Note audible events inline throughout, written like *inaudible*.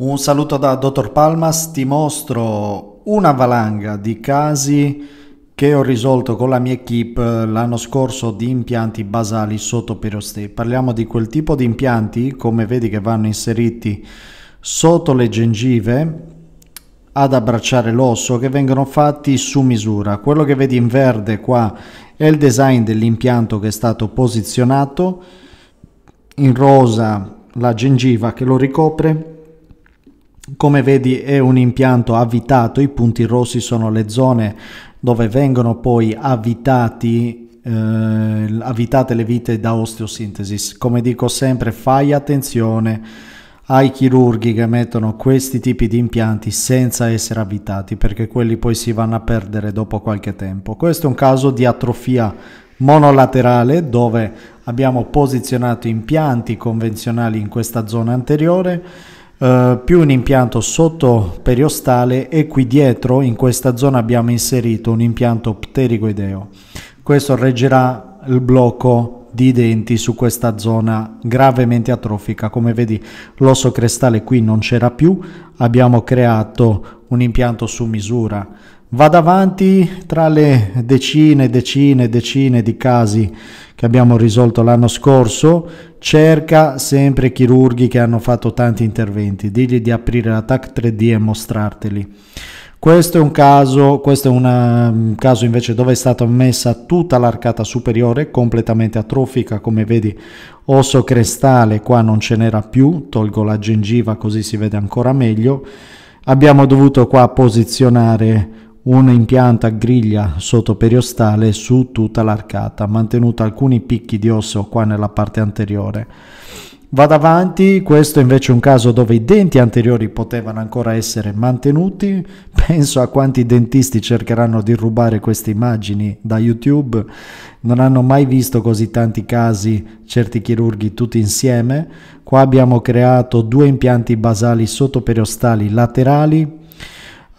Un saluto da Dottor Palmas, ti mostro una valanga di casi che ho risolto con la mia equip l'anno scorso di impianti basali sotto perioste. Parliamo di quel tipo di impianti, come vedi che vanno inseriti sotto le gengive ad abbracciare l'osso che vengono fatti su misura. Quello che vedi in verde qua è il design dell'impianto che è stato posizionato, in rosa la gengiva che lo ricopre come vedi è un impianto avvitato, i punti rossi sono le zone dove vengono poi avvitati eh, avvitate le vite da osteosintesi. Come dico sempre, fai attenzione ai chirurghi che mettono questi tipi di impianti senza essere avvitati, perché quelli poi si vanno a perdere dopo qualche tempo. Questo è un caso di atrofia monolaterale dove abbiamo posizionato impianti convenzionali in questa zona anteriore eh, più un impianto sotto periostale e qui dietro in questa zona abbiamo inserito un impianto pterigoideo. Questo reggerà il blocco di denti su questa zona gravemente atrofica. Come vedi l'osso crestale qui non c'era più, abbiamo creato un impianto su misura Vado avanti tra le decine e decine e decine di casi che abbiamo risolto l'anno scorso, cerca sempre chirurghi che hanno fatto tanti interventi, digli di aprire la TAC 3D e mostrarteli. Questo è un caso, questo è una, un mm, caso invece dove è stata messa tutta l'arcata superiore completamente atrofica, come vedi osso crestale qua non ce n'era più, tolgo la gengiva così si vede ancora meglio. Abbiamo dovuto qua posizionare un impianto a griglia sottoperiostale su tutta l'arcata, mantenuta alcuni picchi di osso qua nella parte anteriore. Vado avanti, questo invece è un caso dove i denti anteriori potevano ancora essere mantenuti, penso a quanti dentisti cercheranno di rubare queste immagini da YouTube, non hanno mai visto così tanti casi, certi chirurghi tutti insieme, qua abbiamo creato due impianti basali sottoperiostali laterali,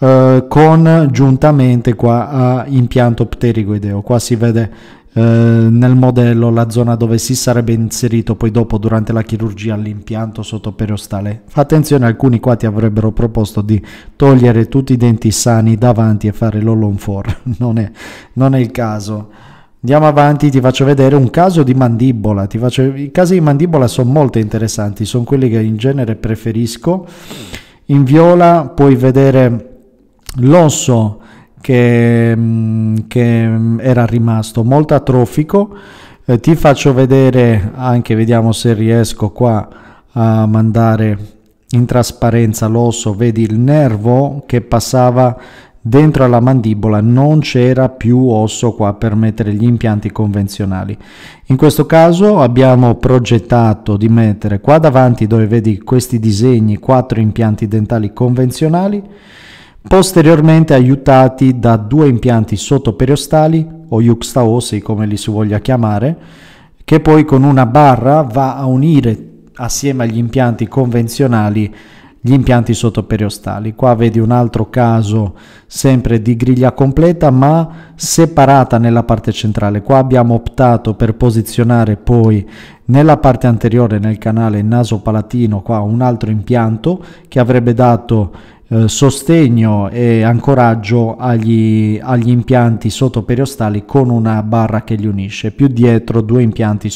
eh, con giuntamente qua a impianto pterigoideo. Qua si vede eh, nel modello la zona dove si sarebbe inserito poi dopo durante la chirurgia l'impianto sottoperiostale. Fa attenzione, alcuni qua ti avrebbero proposto di togliere tutti i denti sani davanti e fare l'ollon for, *laughs* non è, non è il caso. Andiamo avanti, ti faccio vedere un caso di mandibola. Faccio... I casi di mandibola sono molto interessanti, sono quelli che in genere preferisco. In viola puoi vedere l'osso che, mm, che, mm, era rimasto molto atrofico eh, ti faccio vedere anche vediamo se riesco qua a mandare in trasparenza l'osso vedi il nervo che passava dentro alla mandibola non c'era più osso qua per mettere gli impianti convenzionali in questo caso abbiamo progettato di mettere qua davanti dove vedi questi disegni quattro impianti dentali convenzionali posteriormente aiutati da due impianti sottoperiostali o juxtaosi come li si voglia chiamare, che poi con una barra va a unire assieme agli impianti convenzionali gli impianti sottoperiostali. Qua vedi un altro caso sempre di griglia completa ma separata nella parte centrale. Qua abbiamo optato per posizionare poi nella parte anteriore nel canale naso palatino qua un altro impianto che avrebbe dato eh, sostegno e ancoraggio agli, agli impianti sottoperiostali con una barra che li unisce, più dietro due impianti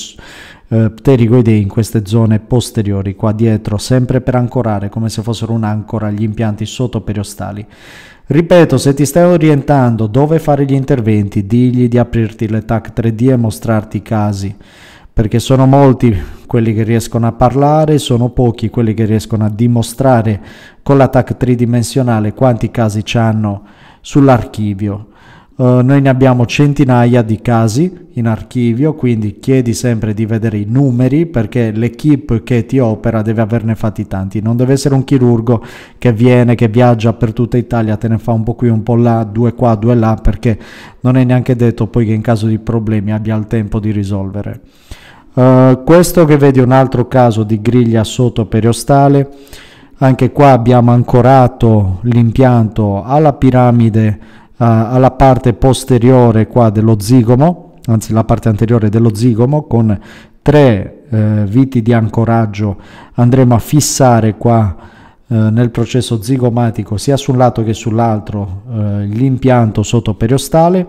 eh, pterigoidei in queste zone posteriori, qua dietro, sempre per ancorare come se fossero un'ancora gli impianti sottoperiostali. Ripeto, se ti stai orientando dove fare gli interventi, digli di aprirti le TAC 3D e mostrarti i casi perché sono molti quelli che riescono a parlare, sono pochi quelli che riescono a dimostrare con l'attack tridimensionale quanti casi ci hanno sull'archivio. Uh, noi ne abbiamo centinaia di casi in archivio, quindi chiedi sempre di vedere i numeri perché l'equipe che ti opera deve averne fatti tanti. Non deve essere un chirurgo che viene, che viaggia per tutta Italia, te ne fa un po' qui, un po' là, due qua, due là, perché non è neanche detto poi che in caso di problemi abbia il tempo di risolvere. Eh, questo che vedi è un altro caso di griglia sotto periostale Anche qua abbiamo ancorato l'impianto alla piramide, uh, alla parte posteriore qua dello zigomo, anzi la parte anteriore dello zigomo con tre uh, viti di ancoraggio andremo a fissare qua nel processo zigomatico sia su un lato che sull'altro l'impianto sotto sottoperiostale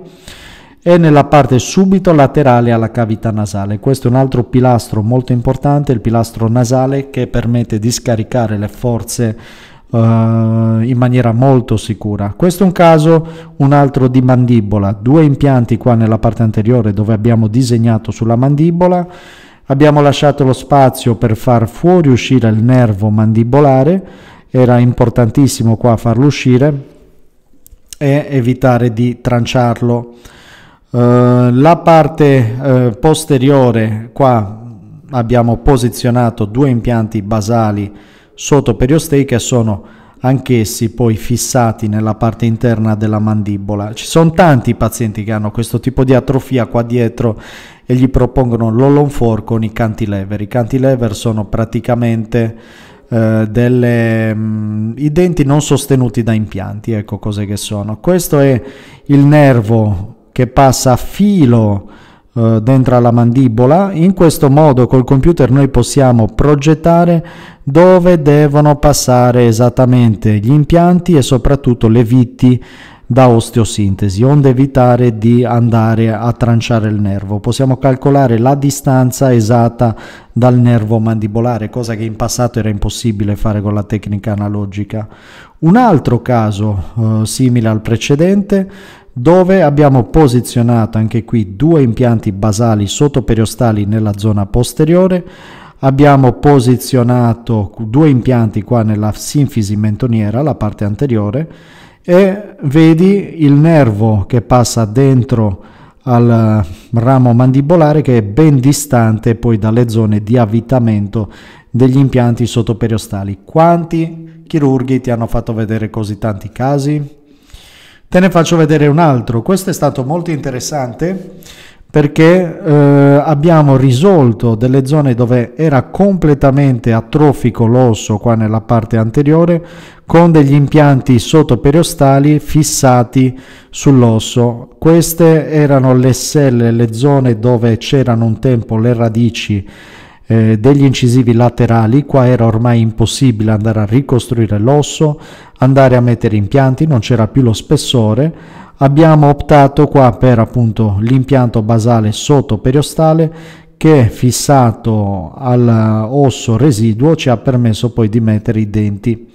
e nella parte subito laterale alla cavità nasale. Questo è un altro pilastro molto importante, il pilastro nasale che permette di scaricare le forze uh, in maniera molto sicura. Questo è un caso, un altro di mandibola, due impianti qua nella parte anteriore dove abbiamo disegnato sulla mandibola, abbiamo lasciato lo spazio per far fuori uscire il nervo mandibolare, era importantissimo qua farlo uscire e evitare di tranciarlo eh, la parte uh, posteriore, qua abbiamo posizionato due impianti basali sotto periostei che sono anch'essi poi fissati nella parte interna della mandibola. Ci sono tanti pazienti che hanno questo tipo di atrofia qua dietro e gli propongono l'Olon l'olonfor con i cantilever. I cantilever sono praticamente eh, delle, mh, mm, i denti non sostenuti da impianti, ecco cose che sono. Questo è il nervo che passa a filo eh, dentro alla mandibola in questo modo col computer noi possiamo progettare dove devono passare esattamente gli impianti e soprattutto le viti da osteosintesi, onde evitare di andare a tranciare il nervo. Possiamo calcolare la distanza esatta dal nervo mandibolare, cosa che in passato era impossibile fare con la tecnica analogica. Un altro caso eh, simile al precedente dove abbiamo posizionato anche qui due impianti basali sottoperiostali nella zona posteriore, abbiamo posizionato due impianti qua nella sinfisi mentoniera, la parte anteriore, e vedi il nervo che passa dentro al ramo mandibolare che è ben distante poi dalle zone di avvitamento degli impianti sottoperiostali. Quanti chirurghi ti hanno fatto vedere così tanti casi? Te ne faccio vedere un altro, questo è stato molto interessante perché eh, abbiamo risolto delle zone dove era completamente atrofico l'osso qua nella parte anteriore con degli impianti sottoperiostali fissati sull'osso. Queste erano le selle, le zone dove c'erano un tempo le radici eh, degli incisivi laterali, qua era ormai impossibile andare a ricostruire l'osso, andare a mettere impianti, non c'era più lo spessore abbiamo optato qua per appunto l'impianto basale sottoperiostale che fissato all'osso eh, residuo ci ha permesso poi di mettere i denti.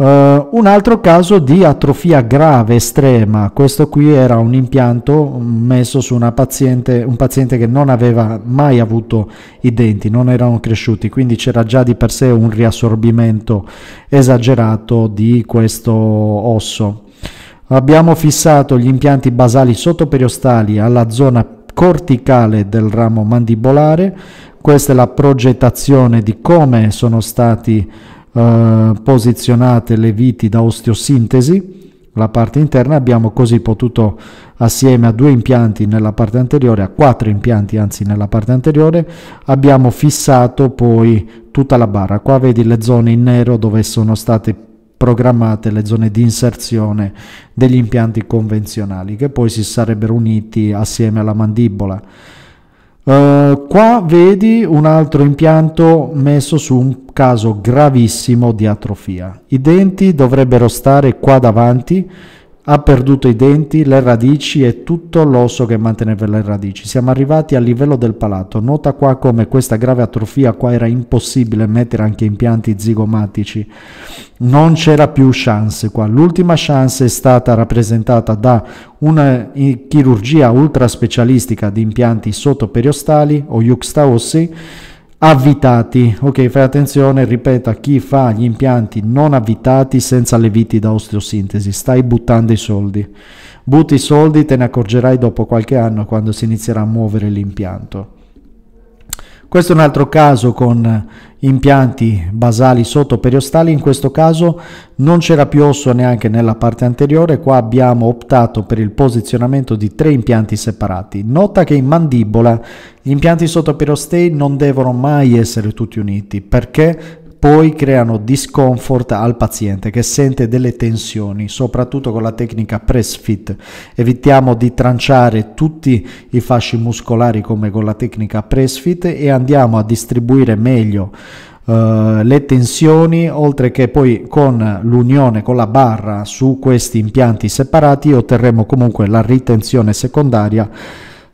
Uh, un altro caso di atrofia grave estrema, questo qui era un impianto messo su paziente, un paziente che non aveva mai avuto i denti, non erano cresciuti, quindi c'era già di per sé un riassorbimento esagerato di questo osso. Abbiamo fissato gli impianti basali sottoperiostali alla zona corticale del ramo mandibolare. Questa è la progettazione di come sono state eh, posizionate le viti da osteosintesi. La parte interna abbiamo così potuto assieme a due impianti nella parte anteriore, a quattro impianti anzi nella parte anteriore, abbiamo fissato poi tutta la barra. Qua vedi le zone in nero dove sono state programmate le zone di inserzione degli impianti convenzionali che poi si sarebbero uniti assieme alla mandibola. Uh, qua vedi un altro impianto messo su un caso gravissimo di atrofia. I denti dovrebbero stare qua davanti ha perduto i denti, le radici e tutto l'osso che manteneva le radici. Siamo arrivati al livello del palato. Nota qua come questa grave atrofia qua era impossibile mettere anche impianti zigomatici. Non c'era più chance qua. L'ultima chance è stata rappresentata da una eh, chirurgia ultra specialistica di impianti sottoperiostali o juxtaossi avvitati. Ok, fai attenzione, ripeto, a chi fa gli impianti non avvitati senza le viti da osteosintesi, stai buttando i soldi. Butti i soldi, te ne accorgerai dopo qualche anno quando si inizierà a muovere l'impianto. Questo è un altro caso con impianti basali sottoperiostali, in questo caso non c'era più osso neanche nella parte anteriore, qua abbiamo optato per il posizionamento di tre impianti separati. Nota che in mandibola gli impianti sottoperiostei non devono mai essere tutti uniti perché poi creano discomfort al paziente che sente delle tensioni, soprattutto con la tecnica press fit. Evitiamo di tranciare tutti i fasci muscolari come con la tecnica press fit e andiamo a distribuire meglio eh, le tensioni, oltre che poi con l'unione con la barra su questi impianti separati otterremo comunque la ritenzione secondaria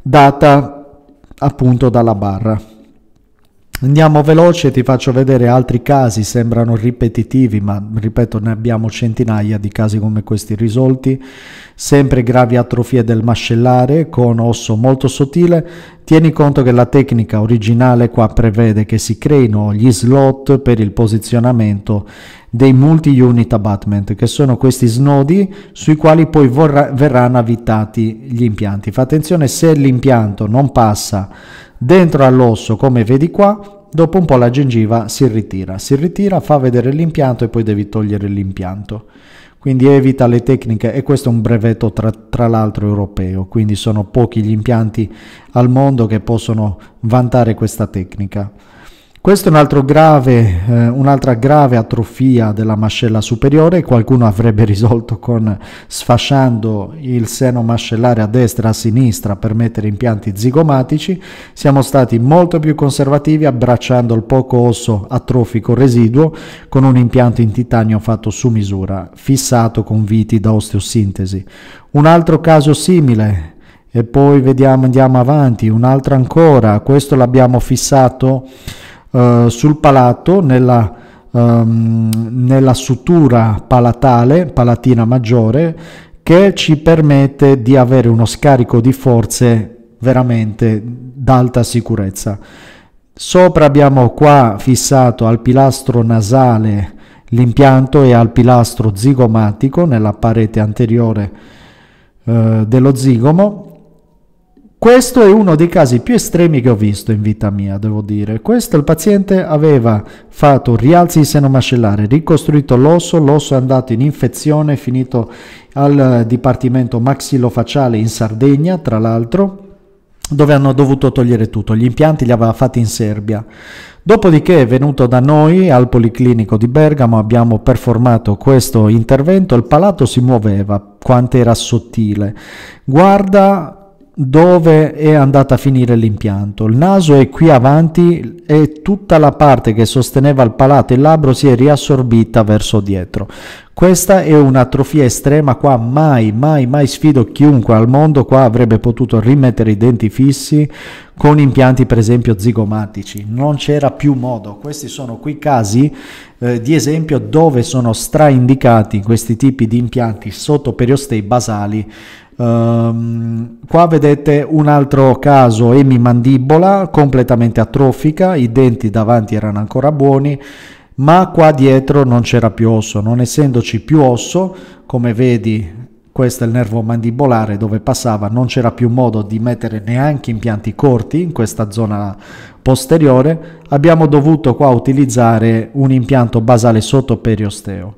data appunto dalla barra. Andiamo veloce, ti faccio vedere altri casi, sembrano ripetitivi, ma ripeto ne abbiamo centinaia di casi come questi risolti, sempre gravi atrofie del mascellare con osso molto sottile. Tieni conto che la tecnica originale qua prevede che si creino gli slot per il posizionamento dei multi-unit abutment, che sono questi snodi sui quali poi vorrà, verranno avvitati gli impianti. Fa attenzione se l'impianto non passa dentro all'osso come vedi qua, dopo un po' la gengiva si ritira, si ritira, fa vedere l'impianto e poi devi togliere l'impianto. Quindi evita le tecniche e questo è un brevetto tra, tra l'altro europeo, quindi sono pochi gli impianti al mondo che possono vantare questa tecnica. Questo è un grave, eh, un'altra grave atrofia della mascella superiore, qualcuno avrebbe risolto con sfasciando il seno mascellare a destra e a sinistra per mettere impianti zigomatici, siamo stati molto più conservativi abbracciando il poco osso atrofico residuo con un impianto in titanio fatto su misura, fissato con viti da osteosintesi. Un altro caso simile, e poi vediamo, andiamo avanti, un altro ancora, questo l'abbiamo fissato eh, sul palato, nella, ehm, nella sutura palatale, palatina maggiore, che ci permette di avere uno scarico di forze veramente d'alta sicurezza. Sopra abbiamo qua fissato al pilastro nasale l'impianto e al pilastro zigomatico nella parete anteriore eh, dello zigomo questo è uno dei casi più estremi che ho visto in vita mia, devo dire. Questo il paziente aveva fatto un rialzo di seno mascellare, ricostruito l'osso, l'osso è andato in infezione, finito al dipartimento maxillofaciale in Sardegna, tra l'altro, dove hanno dovuto togliere tutto. Gli impianti li aveva fatti in Serbia. Dopodiché è venuto da noi al Policlinico di Bergamo, abbiamo performato questo intervento, il palato si muoveva, quanto era sottile. Guarda dove è andata a finire l'impianto. Il naso è qui avanti e tutta la parte che sosteneva il palato e il labbro si è riassorbita verso dietro. Questa è un'atrofia estrema qua, mai, mai, mai sfido chiunque al mondo qua avrebbe potuto rimettere i denti fissi con impianti per esempio zigomatici, non c'era più modo. Questi sono qui casi eh, di esempio dove sono straindicati questi tipi di impianti sotto periostei basali Um, qua vedete un altro caso emimandibola completamente atrofica, i denti davanti erano ancora buoni, ma qua dietro non c'era più osso, non essendoci più osso, come vedi questo è il nervo mandibolare dove passava, non c'era più modo di mettere neanche impianti corti in questa zona posteriore, abbiamo dovuto qua utilizzare un impianto basale sotto periosteo.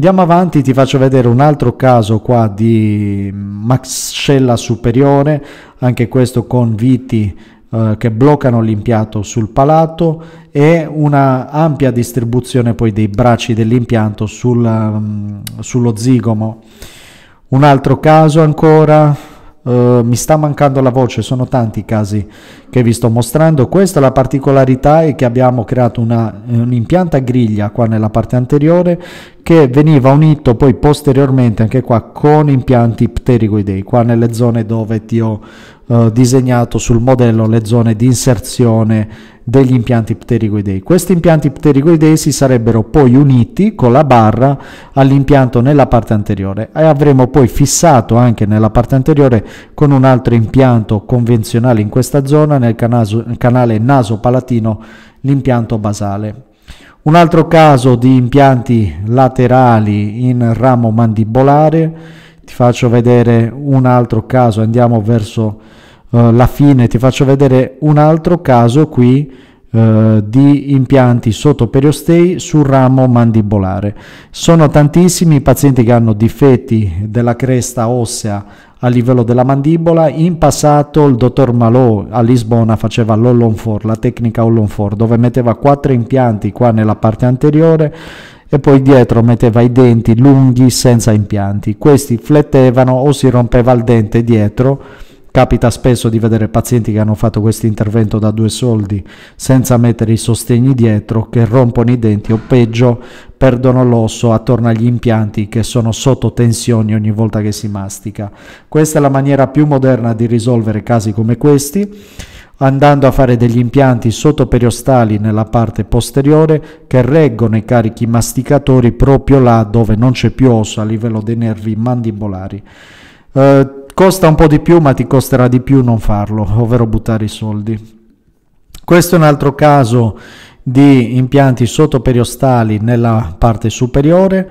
Andiamo avanti, ti faccio vedere un altro caso qua di maxcella superiore, anche questo con viti eh, che bloccano l'impianto sul palato e una ampia distribuzione poi dei bracci dell'impianto sul, ehm, sullo zigomo. Un altro caso ancora, Uh, mi sta mancando la voce, sono tanti i casi che vi sto mostrando. Questa è la particolarità è che abbiamo creato una, un'impianta griglia qua nella parte anteriore che veniva unito poi posteriormente anche qua con impianti pterigoidei, qua nelle zone dove ti ho eh, disegnato sul modello le zone di inserzione degli impianti pterigoidei. Questi impianti pterigoidei si sarebbero poi uniti con la barra all'impianto nella parte anteriore e avremo poi fissato anche nella parte anteriore con un altro impianto convenzionale in questa zona nel canale naso-palatino l'impianto basale un altro caso di impianti laterali in ramo mandibolare, ti faccio vedere un altro caso, andiamo verso eh, la fine, ti faccio vedere un altro caso qui eh, di impianti sottoperiostei sul ramo mandibolare. Sono tantissimi i pazienti che hanno difetti della cresta ossea a livello della mandibola. In passato il dottor Malò a Lisbona faceva l'Ollonfor, la tecnica Ollonfor, dove metteva quattro impianti qua nella parte anteriore e poi dietro metteva i denti lunghi senza impianti. Questi flettevano o si rompeva il dente dietro Capita spesso di vedere pazienti che hanno fatto questo intervento da due soldi senza mettere i sostegni dietro, che rompono i denti o peggio perdono l'osso attorno agli impianti che sono sotto tensione ogni volta che si mastica. Questa è la maniera più moderna di risolvere casi come questi andando a fare degli impianti sottoperiostali nella parte posteriore che reggono i carichi masticatori proprio là dove non c'è più osso a livello dei nervi mandibolari. Eh, costa un po' di più ma ti costerà di più non farlo, ovvero buttare i soldi. Questo è un altro caso di impianti sottoperiostali nella parte superiore.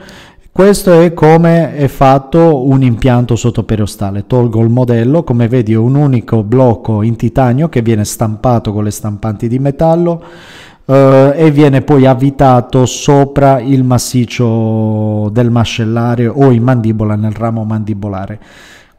Questo è come è fatto un impianto sottoperiostale. Tolgo il modello, come vedi è un unico blocco in titanio che viene stampato con le stampanti di metallo eh, e viene poi avvitato sopra il massiccio del mascellare o in mandibola nel ramo mandibolare.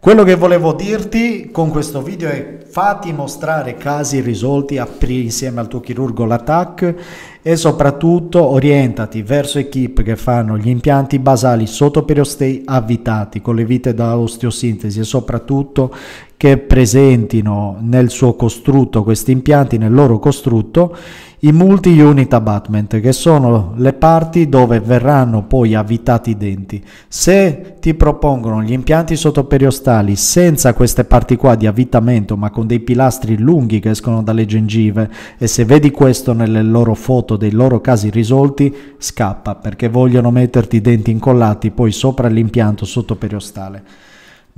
Quello che volevo dirti con questo video è fatti mostrare casi risolti, apri insieme al tuo chirurgo l'attack e soprattutto orientati verso equip che fanno gli impianti basali sottoperiostei avvitati con le vite da osteosintesi e soprattutto che presentino nel suo costrutto questi impianti, nel loro costrutto, i multi-unit abutment, che sono le parti dove verranno poi avvitati i denti. Se ti propongono gli impianti sottoperiostali senza queste parti qua di avvitamento, ma con dei pilastri lunghi che escono dalle gengive, e se vedi questo nelle loro foto dei loro casi risolti, scappa perché vogliono metterti i denti incollati poi sopra l'impianto sottoperiostale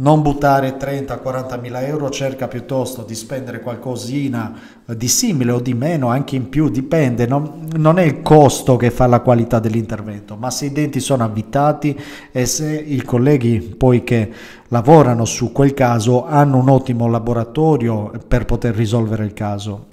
non buttare 30-40 mila euro, cerca piuttosto di spendere qualcosina eh, di simile o di meno, anche in più, dipende, non, non è il costo che fa la qualità dell'intervento, ma se i denti sono avvitati e se i colleghi poi che lavorano su quel caso hanno un ottimo laboratorio per poter risolvere il caso.